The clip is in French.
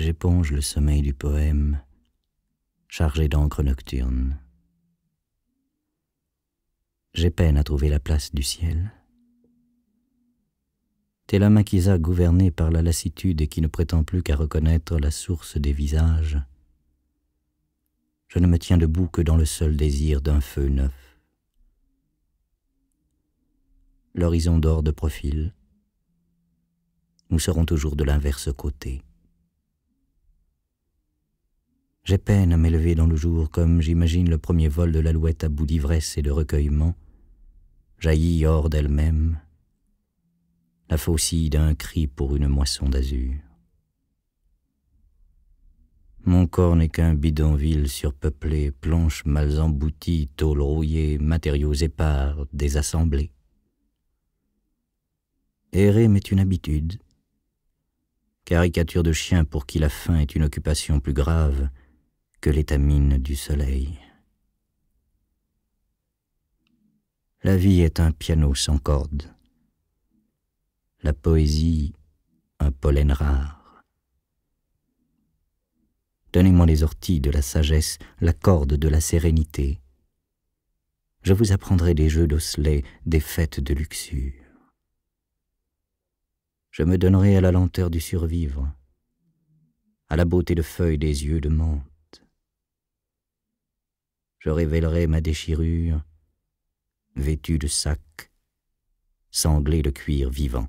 j'éponge le sommeil du poème chargé d'encre nocturne. J'ai peine à trouver la place du ciel. maquisa gouvernée par la lassitude et qui ne prétend plus qu'à reconnaître la source des visages, je ne me tiens debout que dans le seul désir d'un feu neuf. L'horizon dort de profil. Nous serons toujours de l'inverse côté. J'ai peine à m'élever dans le jour comme j'imagine le premier vol de l'alouette à bout d'ivresse et de recueillement, jaillit hors d'elle-même, la faucille d'un cri pour une moisson d'azur. Mon corps n'est qu'un bidonville surpeuplé, planches mal embouties, tôles rouillées, matériaux épars, désassemblés. Errer m'est une habitude, caricature de chien pour qui la faim est une occupation plus grave, que l'étamine du soleil. La vie est un piano sans cordes, la poésie un pollen rare. Donnez-moi les orties de la sagesse, la corde de la sérénité. Je vous apprendrai des jeux d'osselet, des fêtes de luxure. Je me donnerai à la lenteur du survivre, à la beauté de feuilles des yeux de menthe je révélerai ma déchirure, vêtue de sac, sanglée de cuir vivant.